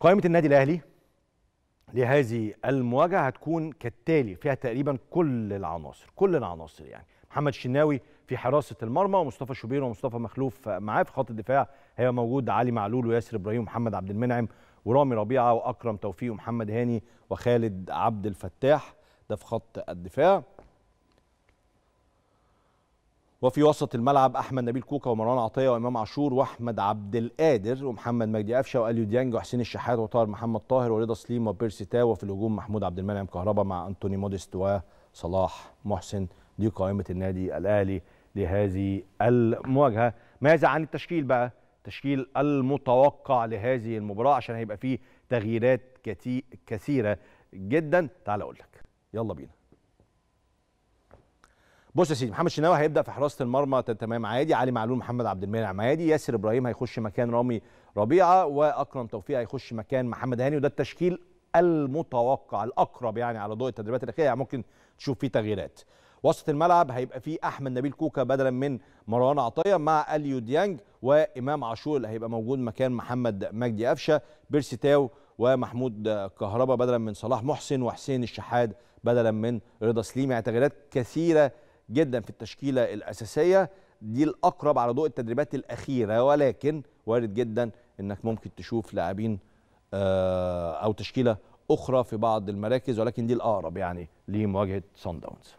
قائمة النادي الأهلي لهذه المواجهة هتكون كالتالي فيها تقريبا كل العناصر كل العناصر يعني محمد الشناوي في حراسة المرمى ومصطفى شوبير ومصطفى مخلوف معاه في خط الدفاع هي موجود علي معلول وياسر إبراهيم ومحمد عبد المنعم ورامي ربيعة وأكرم توفيق ومحمد هاني وخالد عبد الفتاح ده في خط الدفاع وفي وسط الملعب احمد نبيل كوكا ومروان عطيه وامام عاشور واحمد عبد القادر ومحمد مجدي قفشه واليو ديانج وحسين الشحات وطاهر محمد طاهر ورضا سليم وبيرسي تاو وفي الهجوم محمود عبد المنعم كهربا مع انتوني موديست وصلاح محسن دي قائمه النادي الاهلي لهذه المواجهه ماذا عن التشكيل بقى التشكيل المتوقع لهذه المباراه عشان هيبقى فيه تغييرات كثيره جدا تعال اقول لك يلا بينا بص يا سيدي محمد شناوي هيبدا في حراسه المرمى تمام عادي علي معلول محمد عبد المنعم عادي ياسر ابراهيم هيخش مكان رامي ربيعه واكرم توفيق هيخش مكان محمد هاني وده التشكيل المتوقع الاقرب يعني على ضوء التدريبات الاخيره يعني ممكن تشوف فيه تغييرات وسط الملعب هيبقى فيه احمد نبيل كوكا بدلا من مروان عطيه مع اليو ديانج وامام عاشور اللي هيبقى موجود مكان محمد مجدي قفشه بيرسي تاو ومحمود كهربا بدلا من صلاح محسن وحسين الشحاد بدلا من رضا سليم يعني تغييرات كثيره جدا في التشكيله الاساسيه دي الاقرب على ضوء التدريبات الاخيره ولكن وارد جدا انك ممكن تشوف لاعبين آه، او تشكيله اخرى في بعض المراكز ولكن دي الاقرب يعني لمواجهه سان داونز